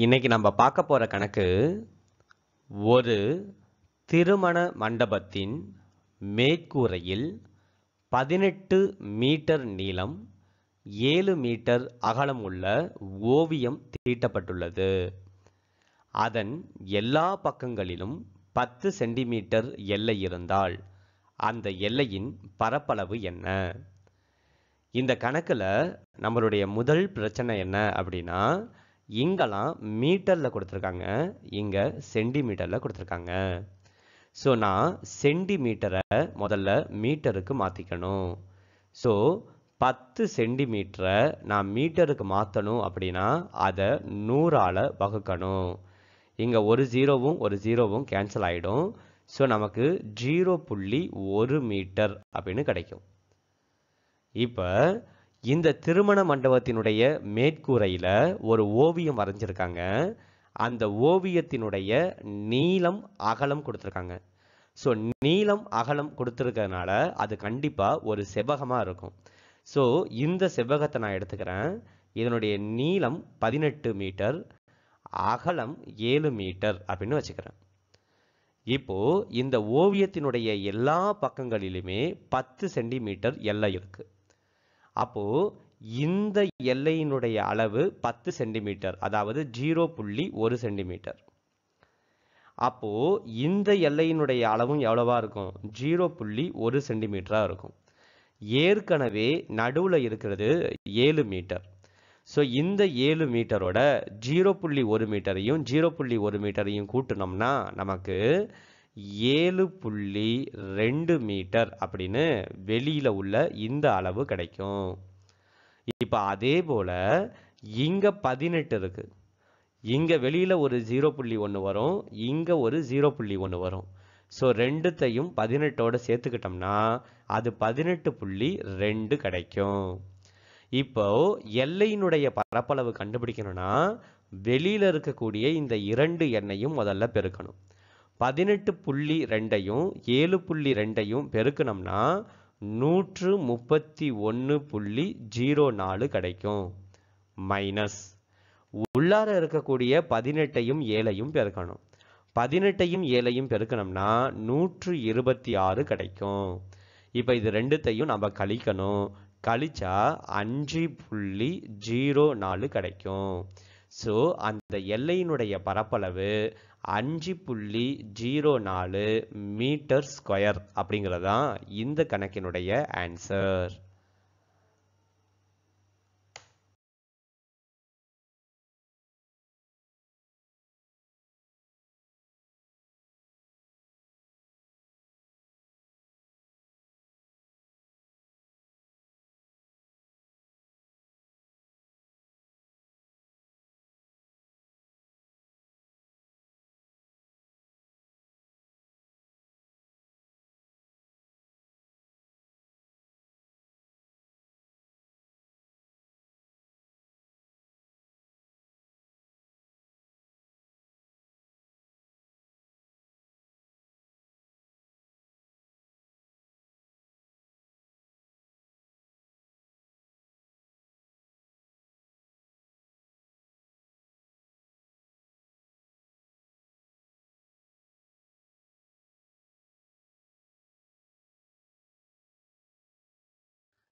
இன்னைக்கு நம்ம பார்க்க போகிற கணக்கு ஒரு திருமண மண்டபத்தின் மேற்கூரையில் பதினெட்டு மீட்டர் நீளம் ஏழு மீட்டர் அகலம் உள்ள ஓவியம் தீட்டப்பட்டுள்ளது அதன் எல்லா பக்கங்களிலும் பத்து சென்டிமீட்டர் எல்லை இருந்தால் அந்த எல்லையின் பரப்பளவு என்ன இந்த கணக்கில் நம்மளுடைய முதல் பிரச்சனை என்ன அப்படின்னா இங்கெல்லாம் மீட்டரில் கொடுத்துருக்காங்க இங்கே சென்டிமீட்டரில் கொடுத்துருக்காங்க ஸோ நான் சென்டிமீட்டரை முதல்ல மீட்டருக்கு மாற்றிக்கணும் ஸோ பத்து சென்டிமீட்டரை நான் மீட்டருக்கு மாற்றணும் அப்படின்னா அதை நூறால் வகுக்கணும் இங்கே ஒரு ஜீரோவும் ஒரு ஜீரோவும் கேன்சல் ஆகிடும் ஸோ நமக்கு ஜீரோ புள்ளி ஒரு மீட்டர் அப்படின்னு கிடைக்கும் இப்போ இந்த திருமண மண்டபத்தினுடைய மேற்கூரையில் ஒரு ஓவியம் வரைஞ்சிருக்காங்க அந்த ஓவியத்தினுடைய நீளம் அகலம் கொடுத்துருக்காங்க ஸோ நீளம் அகலம் கொடுத்துருக்கறதுனால அது கண்டிப்பாக ஒரு செவ்வகமாக இருக்கும் ஸோ இந்த செவ்வகத்தை நான் எடுத்துக்கிறேன் இதனுடைய நீளம் பதினெட்டு மீட்டர் அகலம் ஏழு மீட்டர் அப்படின்னு வச்சுக்கிறேன் இப்போ இந்த ஓவியத்தினுடைய எல்லா பக்கங்களிலுமே பத்து சென்டிமீட்டர் எல்லை இருக்குது அப்போது இந்த எல்லையினுடைய அளவு பத்து சென்டிமீட்டர் அதாவது ஜீரோ புள்ளி ஒரு சென்டிமீட்டர் அப்போது இந்த எல்லையினுடைய அளவும் எவ்வளவா இருக்கும் ஜீரோ புள்ளி ஒரு சென்டிமீட்டராக இருக்கும் ஏற்கனவே நடுவில் இருக்கிறது ஏழு மீட்டர் ஸோ இந்த ஏழு மீட்டரோட ஜீரோ புள்ளி ஒரு மீட்டரையும் ஜீரோ புள்ளி ஒரு மீட்டரையும் கூட்டினோம்னா நமக்கு ஏழு புள்ளி ரெண்டு மீட்டர் அப்படின்னு வெளியில் உள்ள இந்த அளவு கிடைக்கும் இப்போ அதே போல் இங்கே பதினெட்டு இருக்குது இங்கே வெளியில் ஒரு ஜீரோ புள்ளி ஒன்று வரும் இங்கே ஒரு ஜீரோ புள்ளி ஒன்று வரும் ஸோ ரெண்டுத்தையும் பதினெட்டோடு சேர்த்துக்கிட்டோம்னா அது பதினெட்டு புள்ளி ரெண்டு கிடைக்கும் இப்போ எல்லையினுடைய பரப்பளவு கண்டுபிடிக்கணும்னா வெளியில் இருக்கக்கூடிய இந்த இரண்டு எண்ணையும் முதல்ல பெருக்கணும் பதினெட்டு புள்ளி ரெண்டையும் ஏழு புள்ளி ரெண்டையும் பெருக்கணும்னா நூற்று முப்பத்தி ஒன்று புள்ளி ஜீரோ நாலு கிடைக்கும் மைனஸ் உள்ளார இருக்கக்கூடிய பதினெட்டையும் ஏழையும் பெருக்கணும் பதினெட்டையும் ஏழையும் பெருக்கணும்னா நூற்று இருபத்தி ஆறு கிடைக்கும் இப்போ இது ரெண்டுத்தையும் நம்ம கழிக்கணும் கழிச்சா அஞ்சு புள்ளி ஜீரோ நாலு கிடைக்கும் ஸோ அந்த எல்லையினுடைய பரப்பளவு அஞ்சு புள்ளி ஜீரோ நாலு மீட்டர் ஸ்கொயர் அப்படிங்கிறதான் இந்த கணக்கினுடைய ஆன்சர்